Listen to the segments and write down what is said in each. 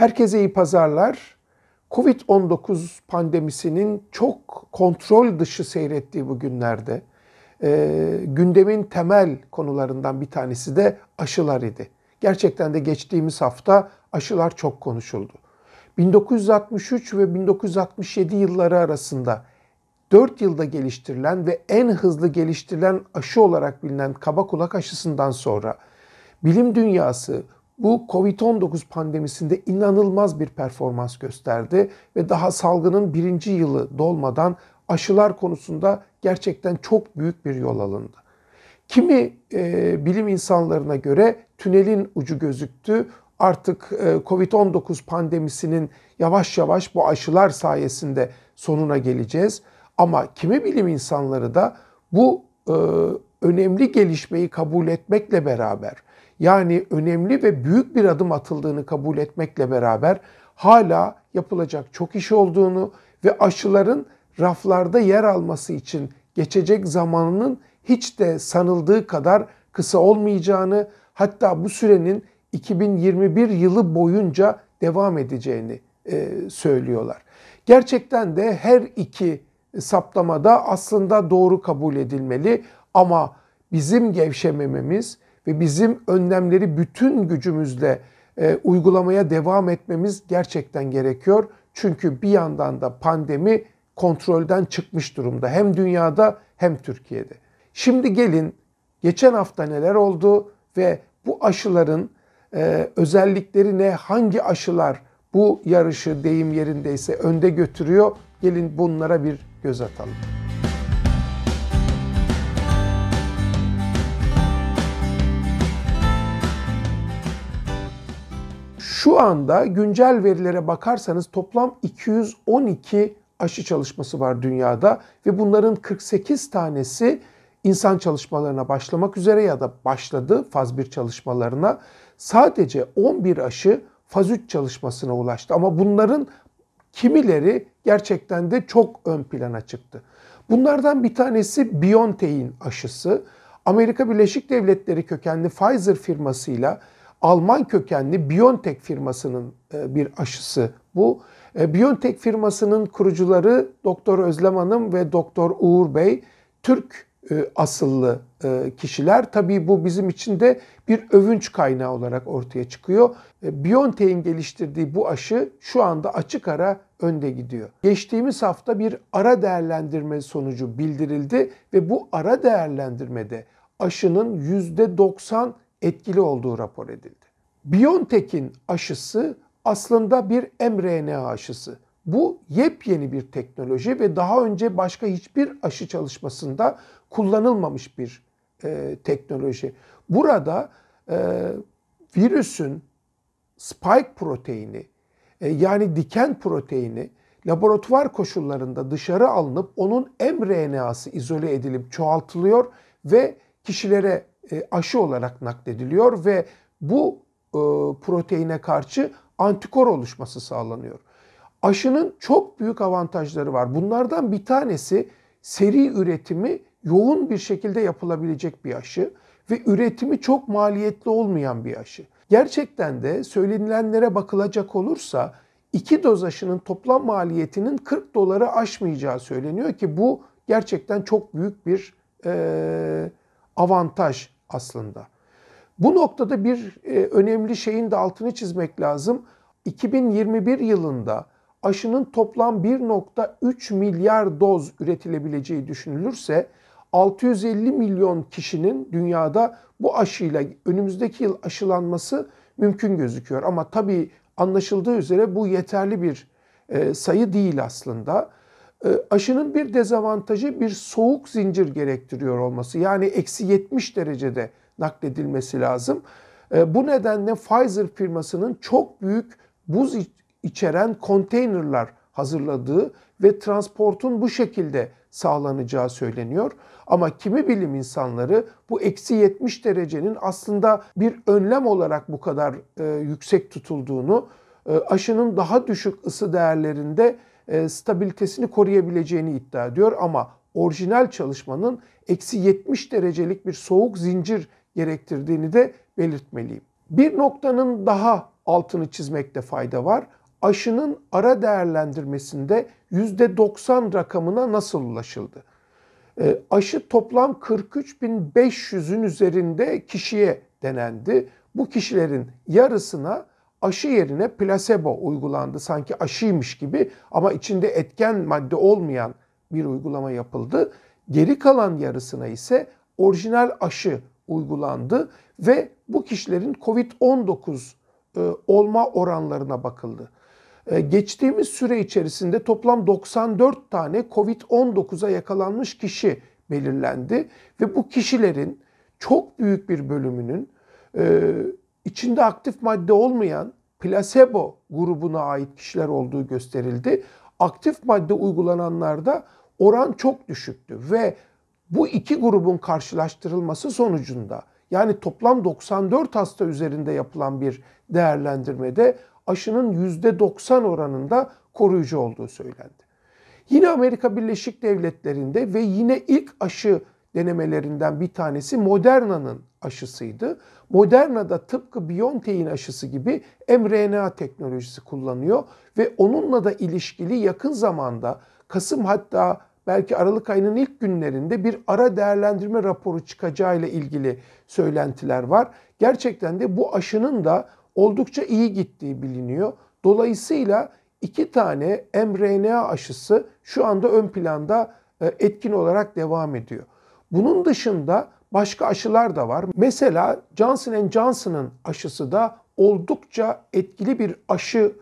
Herkese iyi pazarlar. Covid-19 pandemisinin çok kontrol dışı seyrettiği bu günlerde e, gündemin temel konularından bir tanesi de aşılar idi. Gerçekten de geçtiğimiz hafta aşılar çok konuşuldu. 1963 ve 1967 yılları arasında 4 yılda geliştirilen ve en hızlı geliştirilen aşı olarak bilinen kaba kulak aşısından sonra bilim dünyası bu Covid-19 pandemisinde inanılmaz bir performans gösterdi ve daha salgının birinci yılı dolmadan aşılar konusunda gerçekten çok büyük bir yol alındı. Kimi e, bilim insanlarına göre tünelin ucu gözüktü. Artık e, Covid-19 pandemisinin yavaş yavaş bu aşılar sayesinde sonuna geleceğiz. Ama kimi bilim insanları da bu e, önemli gelişmeyi kabul etmekle beraber yani önemli ve büyük bir adım atıldığını kabul etmekle beraber hala yapılacak çok iş olduğunu ve aşıların raflarda yer alması için geçecek zamanının hiç de sanıldığı kadar kısa olmayacağını, hatta bu sürenin 2021 yılı boyunca devam edeceğini e, söylüyorlar. Gerçekten de her iki saptamada aslında doğru kabul edilmeli ama bizim gevşemememiz, ve bizim önlemleri bütün gücümüzle e, uygulamaya devam etmemiz gerçekten gerekiyor. Çünkü bir yandan da pandemi kontrolden çıkmış durumda hem dünyada hem Türkiye'de. Şimdi gelin geçen hafta neler oldu ve bu aşıların e, özellikleri ne, hangi aşılar bu yarışı deyim yerindeyse önde götürüyor. Gelin bunlara bir göz atalım. Şu anda güncel verilere bakarsanız toplam 212 aşı çalışması var dünyada ve bunların 48 tanesi insan çalışmalarına başlamak üzere ya da başladı faz 1 çalışmalarına. Sadece 11 aşı faz 3 çalışmasına ulaştı ama bunların kimileri gerçekten de çok ön plana çıktı. Bunlardan bir tanesi BioNTech'in aşısı. Amerika Birleşik Devletleri kökenli Pfizer firmasıyla Alman kökenli BioNTech firmasının e, bir aşısı bu. E, BioNTech firmasının kurucuları Doktor Özlem Hanım ve Doktor Uğur Bey Türk e, asıllı kişiler. Tabii bu bizim için de bir övünç kaynağı olarak ortaya çıkıyor. BioNTech'in geliştirdiği bu aşı şu anda açık ara önde gidiyor. Geçtiğimiz hafta bir ara değerlendirme sonucu bildirildi ve bu ara değerlendirmede aşının %90 etkili olduğu rapor edildi. BioNTech'in aşısı aslında bir mRNA aşısı. Bu yepyeni bir teknoloji ve daha önce başka hiçbir aşı çalışmasında kullanılmamış bir e, teknoloji. Burada e, virüsün spike proteini e, yani diken proteini laboratuvar koşullarında dışarı alınıp onun mRNA'sı izole edilip çoğaltılıyor ve kişilere e, aşı olarak naklediliyor ve bu e, proteine karşı antikor oluşması sağlanıyor. Aşının çok büyük avantajları var. Bunlardan bir tanesi seri üretimi yoğun bir şekilde yapılabilecek bir aşı ve üretimi çok maliyetli olmayan bir aşı. Gerçekten de söylenilenlere bakılacak olursa iki doz aşının toplam maliyetinin 40 doları aşmayacağı söyleniyor ki bu gerçekten çok büyük bir e, avantaj aslında. Bu noktada bir e, önemli şeyin de altını çizmek lazım. 2021 yılında aşının toplam 1.3 milyar doz üretilebileceği düşünülürse 650 milyon kişinin dünyada bu aşıyla önümüzdeki yıl aşılanması mümkün gözüküyor. Ama tabii anlaşıldığı üzere bu yeterli bir e, sayı değil aslında. Ee, aşının bir dezavantajı bir soğuk zincir gerektiriyor olması. Yani eksi 70 derecede nakledilmesi lazım. Ee, bu nedenle Pfizer firmasının çok büyük buz içeren konteynerlar hazırladığı ve transportun bu şekilde sağlanacağı söyleniyor. Ama kimi bilim insanları bu eksi 70 derecenin aslında bir önlem olarak bu kadar e, yüksek tutulduğunu, e, aşının daha düşük ısı değerlerinde e, stabilitesini koruyabileceğini iddia ediyor ama orijinal çalışmanın eksi 70 derecelik bir soğuk zincir gerektirdiğini de belirtmeliyim. Bir noktanın daha altını çizmekte fayda var. Aşının ara değerlendirmesinde %90 rakamına nasıl ulaşıldı? E, aşı toplam 43.500'ün üzerinde kişiye denendi. Bu kişilerin yarısına aşı yerine plasebo uygulandı sanki aşıymış gibi ama içinde etken madde olmayan bir uygulama yapıldı. Geri kalan yarısına ise orijinal aşı uygulandı ve bu kişilerin COVID-19 e, olma oranlarına bakıldı. E, geçtiğimiz süre içerisinde toplam 94 tane COVID-19'a yakalanmış kişi belirlendi ve bu kişilerin çok büyük bir bölümünün e, içinde aktif madde olmayan plasebo grubuna ait kişiler olduğu gösterildi. Aktif madde uygulananlarda oran çok düşüktü ve bu iki grubun karşılaştırılması sonucunda yani toplam 94 hasta üzerinde yapılan bir değerlendirmede aşının %90 oranında koruyucu olduğu söylendi. Yine Amerika Birleşik Devletleri'nde ve yine ilk aşı denemelerinden bir tanesi Moderna'nın aşısıydı. Moderna da tıpkı BioNTech'in aşısı gibi mRNA teknolojisi kullanıyor ve onunla da ilişkili yakın zamanda Kasım hatta belki Aralık ayının ilk günlerinde bir ara değerlendirme raporu çıkacağı ile ilgili söylentiler var. Gerçekten de bu aşının da oldukça iyi gittiği biliniyor. Dolayısıyla iki tane mRNA aşısı şu anda ön planda e, etkin olarak devam ediyor. Bunun dışında başka aşılar da var. Mesela Johnson Johnson'ın aşısı da oldukça etkili bir aşı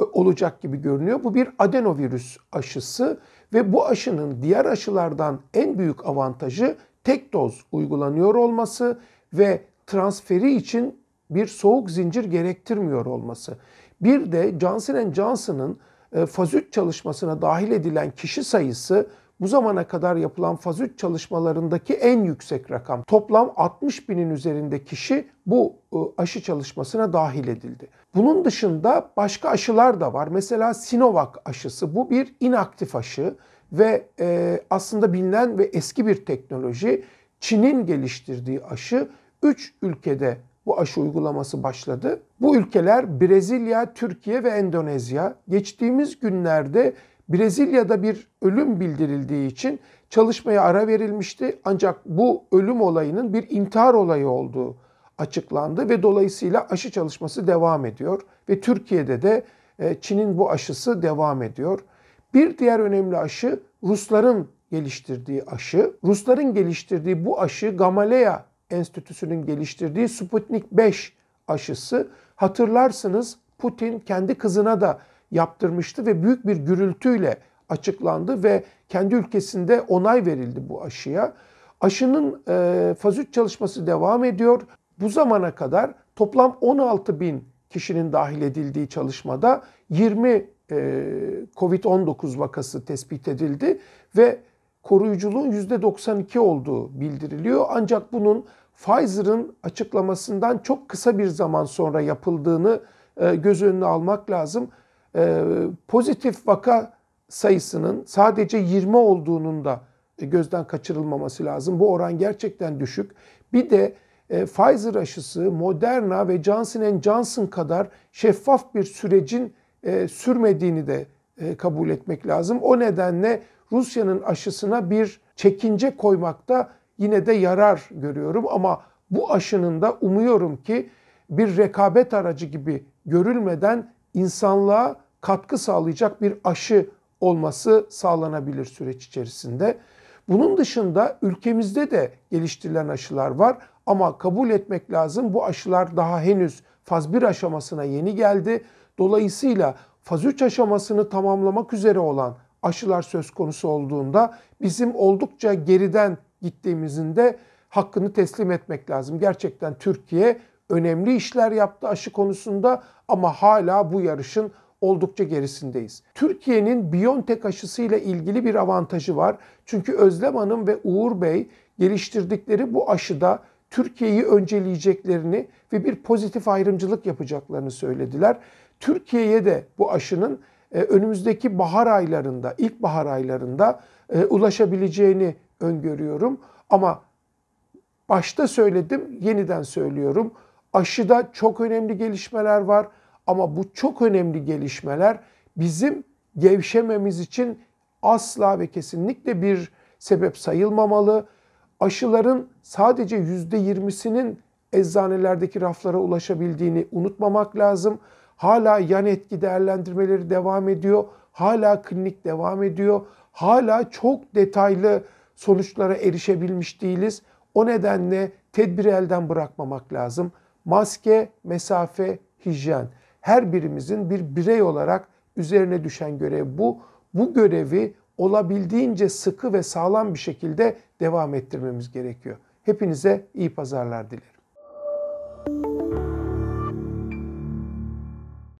e, olacak gibi görünüyor. Bu bir adenovirüs aşısı ve bu aşının diğer aşılardan en büyük avantajı tek doz uygulanıyor olması ve transferi için bir soğuk zincir gerektirmiyor olması. Bir de Johnson Johnson'ın e, fazüt çalışmasına dahil edilen kişi sayısı bu zamana kadar yapılan faz 3 çalışmalarındaki en yüksek rakam. Toplam 60 binin üzerinde kişi bu ıı, aşı çalışmasına dahil edildi. Bunun dışında başka aşılar da var. Mesela Sinovac aşısı bu bir inaktif aşı ve e, aslında bilinen ve eski bir teknoloji. Çin'in geliştirdiği aşı 3 ülkede bu aşı uygulaması başladı. Bu ülkeler Brezilya, Türkiye ve Endonezya. Geçtiğimiz günlerde Brezilya'da bir ölüm bildirildiği için çalışmaya ara verilmişti. Ancak bu ölüm olayının bir intihar olayı olduğu açıklandı ve dolayısıyla aşı çalışması devam ediyor ve Türkiye'de de e, Çin'in bu aşısı devam ediyor. Bir diğer önemli aşı Rusların geliştirdiği aşı. Rusların geliştirdiği bu aşı Gamaleya Enstitüsü'nün geliştirdiği Sputnik 5 aşısı. Hatırlarsınız Putin kendi kızına da yaptırmıştı ve büyük bir gürültüyle açıklandı ve kendi ülkesinde onay verildi bu aşıya. Aşının e, faz çalışması devam ediyor. Bu zamana kadar toplam 16 bin kişinin dahil edildiği çalışmada 20 e, COVID-19 vakası tespit edildi ve koruyuculuğun %92 olduğu bildiriliyor. Ancak bunun Pfizer'ın açıklamasından çok kısa bir zaman sonra yapıldığını e, göz önüne almak lazım. Ee, pozitif vaka sayısının sadece 20 olduğunun da gözden kaçırılmaması lazım. Bu oran gerçekten düşük. Bir de e, Pfizer aşısı Moderna ve Johnson Johnson kadar şeffaf bir sürecin e, sürmediğini de e, kabul etmek lazım. O nedenle Rusya'nın aşısına bir çekince koymakta yine de yarar görüyorum ama bu aşının da umuyorum ki bir rekabet aracı gibi görülmeden insanlığa katkı sağlayacak bir aşı olması sağlanabilir süreç içerisinde. Bunun dışında ülkemizde de geliştirilen aşılar var ama kabul etmek lazım bu aşılar daha henüz faz 1 aşamasına yeni geldi. Dolayısıyla faz 3 aşamasını tamamlamak üzere olan aşılar söz konusu olduğunda bizim oldukça geriden gittiğimizin de hakkını teslim etmek lazım. Gerçekten Türkiye önemli işler yaptı aşı konusunda ama hala bu yarışın oldukça gerisindeyiz. Türkiye'nin Biontech aşısıyla ilgili bir avantajı var. Çünkü Özlem Hanım ve Uğur Bey geliştirdikleri bu aşıda Türkiye'yi önceleyeceklerini ve bir pozitif ayrımcılık yapacaklarını söylediler. Türkiye'ye de bu aşının e, önümüzdeki bahar aylarında, ilk bahar aylarında e, ulaşabileceğini öngörüyorum. Ama başta söyledim, yeniden söylüyorum. Aşıda çok önemli gelişmeler var. Ama bu çok önemli gelişmeler bizim gevşememiz için asla ve kesinlikle bir sebep sayılmamalı. Aşıların sadece %20'sinin eczanelerdeki raflara ulaşabildiğini unutmamak lazım. Hala yan etki değerlendirmeleri devam ediyor. Hala klinik devam ediyor. Hala çok detaylı sonuçlara erişebilmiş değiliz. O nedenle tedbiri elden bırakmamak lazım. Maske, mesafe, hijyen her birimizin bir birey olarak üzerine düşen görev bu. Bu görevi olabildiğince sıkı ve sağlam bir şekilde devam ettirmemiz gerekiyor. Hepinize iyi pazarlar dilerim.